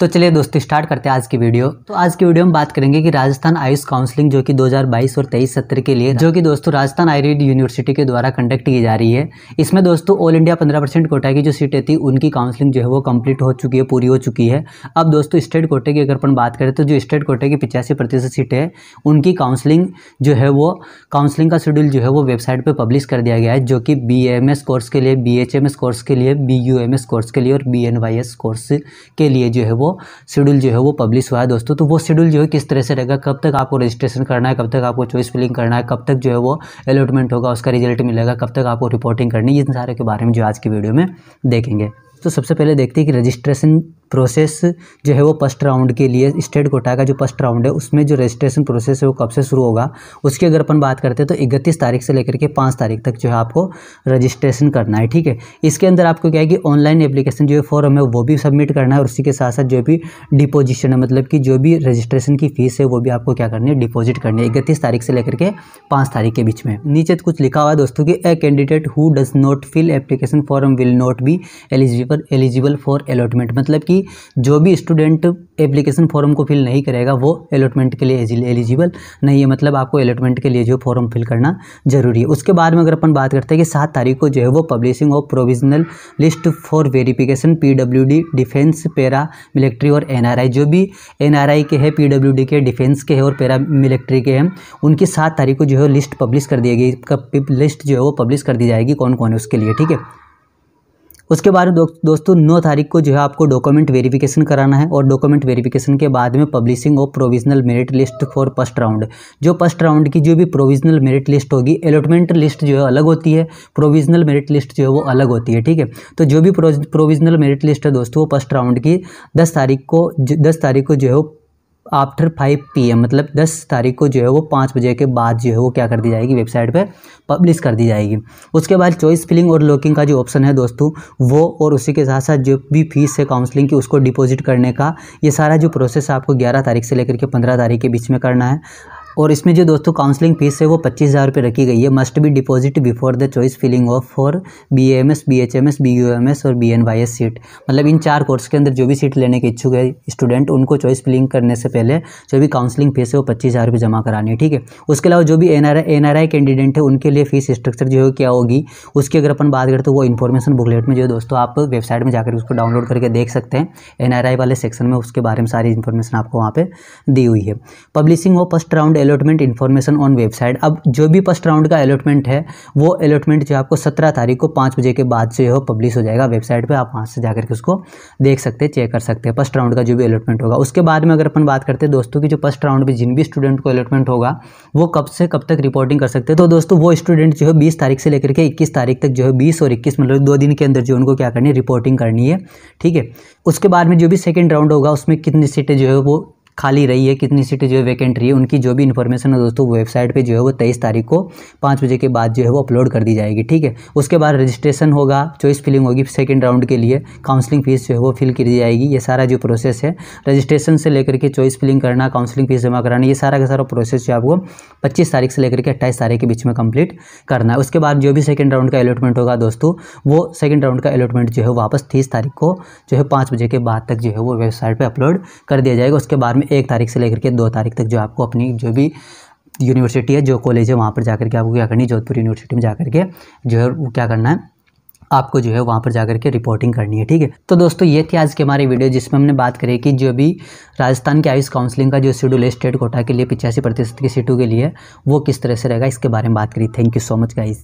तो चलिए दोस्तों स्टार्ट करते हैं आज की वीडियो तो आज की वीडियो में बात करेंगे कि राजस्थान आयुष काउंसलिंग जो कि 2022 और 23 सत्र के लिए जो कि दोस्तों राजस्थान आयुर्वेद यूनिवर्सिटी के द्वारा कंडक्ट की जा रही है इसमें दोस्तों ऑल इंडिया 15 परसेंट कोटा की जो सीटें थी उनकी काउंसलिंग जो है वो कम्प्लीट हो चुकी है पूरी हो चुकी है अब दोस्तों स्टेट कोटे की अगर अपन बात करें तो जो स्टेट कोटे की पिचासी प्रतिशत सीटें हैं उनकी काउंसलिंग जो है वो काउंसलिंग का शेड्यूल जो है वो वेबसाइट पर पब्लिश कर दिया गया है जो कि बी कोर्स के लिए बी कोर्स के लिए बी कोर्स के लिए और बी कोर्स के लिए जो है वो वो शेड्यूल जो है वो पब्लिश हुआ है दोस्तों तो वो शेड्यूल जो है किस तरह से रहेगा कब तक आपको रजिस्ट्रेशन करना है कब तक आपको चॉइस फिलिंग करना है कब तक जो है वो अलॉटमेंट होगा उसका रिजल्ट मिलेगा कब तक आपको रिपोर्टिंग करनी है इन सारे के बारे में जो आज की वीडियो में देखेंगे तो सबसे पहले देखते हैं कि रजिस्ट्रेशन प्रोसेस जो है वो फर्स्ट राउंड के लिए स्टेट कोटा का जो फर्स्ट राउंड है उसमें जो रजिस्ट्रेशन प्रोसेस है वो कब से शुरू होगा उसकी अगर अपन बात करते हैं तो इकतीस तारीख से लेकर के पाँच तारीख तक जो है आपको रजिस्ट्रेशन करना है ठीक है इसके अंदर आपको क्या है कि ऑनलाइन एप्लीकेशन जो है फॉर्म है वो भी सबमिट करना है और उसी के साथ साथ जो भी डिपोजिशन है मतलब कि जो भी रजिस्ट्रेशन की फीस है वो भी आपको क्या करनी है डिपोजिट करनी है इकतीस तारीख से लेकर के पाँच तारीख के बीच में नीचे तो कुछ लिखा हुआ है दोस्तों कि a candidate who does not fill application form will not be eligible eligible for allotment मतलब कि जो भी स्टूडेंट एप्लीकेशन फॉर्म को फिल नहीं करेगा वो अलॉटमेंट के लिए एलिजिबल नहीं है मतलब आपको अलॉटमेंट के लिए जो फॉर्म फिल करना जरूरी है उसके बाद में अगर अपन बात करते हैं कि सात तारीख को जो है वो publishing of provisional list for verification PWD defence paramilitary और एनआरआई जो भी एनआरआई के है पीडब्ल्यूडी के डिफेंस के हैं और पैरा मिलिट्री के हैं उनकी सात तारीख को जो है लिस्ट पब्लिश कर दी गई लिस्ट जो है वो पब्लिश कर दी जाएगी कौन कौन है उसके लिए ठीक है उसके बाद दो, दोस्तों नौ तारीख को जो है आपको डॉक्यूमेंट वेरिफिकेशन कराना है और डॉक्यूमेंट वेरिफिकेशन के बाद में publishing of provisional merit list for first round जो फर्स्ट राउंड की जो भी प्रोविजनल मेरिट लिस्ट होगी अलॉटमेंट लिस्ट जो है अलग होती है प्रोविजनल मेरिट लिस्ट जो है वो अलग होती है ठीक है तो जो भी प्रोविजनल मेरिट लिस्ट है दोस्तों वो फर्स्ट राउंड की दस तारीख को दस तारीख को जो है वो आफ्टर फाइव पी एम मतलब दस तारीख को जो है वो पाँच बजे के बाद जो है वो क्या कर दी जाएगी वेबसाइट पे पब्लिश कर दी जाएगी उसके बाद चॉइस फिलिंग और लॉकिंग का जो ऑप्शन है दोस्तों वो और उसी के साथ साथ जो भी फीस है काउंसलिंग की उसको डिपॉजिट करने का ये सारा जो प्रोसेस आपको ग्यारह तारीख से लेकर के पंद्रह तारीख के बीच में करना है और इसमें जो दोस्तों काउंसलिंग फीस है वो पच्चीस हज़ार रुपये रखी गई है must be deposit before the choice filling of for B M S B H M S B U M S और B N Y S seat मतलब इन चार कोर्स के अंदर जो भी सीट लेने के इच्छुक है स्टूडेंट उनको चॉइस फिलिंग करने से पहले जो भी काउंसलिंग फीस है वो पच्चीस हज़ार रुपये जमा करानी है ठीक है उसके अलावा जो भी N R I N R I candidate है उनके लिए फीस स्ट्रक्चर जो है क्या होगी उसकी अगर अपन बात करें तो वो इन्फॉर्मेशन बुकलेट में जो है दोस्तों आप वेबसाइट में जाकर उसको डाउनलोड करके देख सकते हैं एन आर आई वाले सेक्शन में उसके बारे में सारी इन्फॉर्मेशन आपको वहाँ पर दी हुई है publishing of first round allotment information on website अब जो भी फर्स्ट राउंड का अलॉटमेंट है वो अलॉटमेंट जो आपको सत्रह तारीख को पाँच बजे के बाद जो है पब्लिश हो जाएगा वेबसाइट पर आप वहाँ से जाकर के उसको देख सकते हैं चेक कर सकते हैं फर्स्ट राउंड का जो भी अलॉटमेंट होगा उसके बाद में अगर अपन बात करते हैं दोस्तों की जो फर्स्ट राउंड में जिन भी स्टूडेंट को अलॉटमेंट होगा वो कब से कब तक रिपोर्टिंग कर सकते हैं तो दोस्तों वो स्टूडेंट जो है बीस तारीख से लेकर के इक्कीस तारीख तक जो है बीस और इक्कीस मतलब दो दिन के अंदर जो उनको क्या करनी है रिपोर्टिंग करनी है ठीक है उसके बाद में जो भी सेकेंड राउंड होगा उसमें कितनी सीटें जो है वो खाली रही है कितनी सीटें जो है वैकेंट रही है उनकी जो भी इन्फॉर्मेशन है दोस्तों वेबसाइट पर जो है वो तेईस तारीख को पाँच बजे के बाद जो है वो अपलोड कर दी जाएगी ठीक है उसके बाद रजिस्ट्रेशन होगा चॉइस फिलिंग होगी सेकेंड राउंड के लिए काउंसलिंग फीस जो है वो फिल की जाएगी ये सारा जो प्रोसेस है रजिस्ट्रेशन से लेकर के चॉइस फिलिंग करना काउंसलिंग फीस जमा कराना ये सारा का सारा प्रोसेस जो आपको पच्चीस तारीख से लेकर के अट्ठाईस तारीख के बीच में कंप्लीट करना है उसके बाद जो भी सेकेंड राउंड का अलॉटमेंट होगा दोस्तों वो सेकेंड राउंड का अलॉटमेंट जो है वापस तीस तारीख को जो है पाँच बजे के बाद तक जो है वो वेबसाइट पर अपलोड कर दिया जाएगा उसके बाद में एक तारीख से लेकर के दो तारीख तक जो आपको अपनी जो भी यूनिवर्सिटी है जो कॉलेज है वहाँ पर जा करके आपको क्या करनी जोधपुर यूनिवर्सिटी में जा करके जो है वो क्या करना है आपको जो है वहाँ पर जाकर के रिपोर्टिंग करनी है ठीक है तो दोस्तों ये थी आज की हमारे वीडियो जिसमें हमने बात करी कि जो भी राजस्थान के आयुष काउंसलिंग का जो शेड्यूल है स्टेट कोटा के लिए पिचासी प्रतिशत की सीटों के लिए वो किस तरह से रहेगा इसके बारे में बात करी thank you so much guys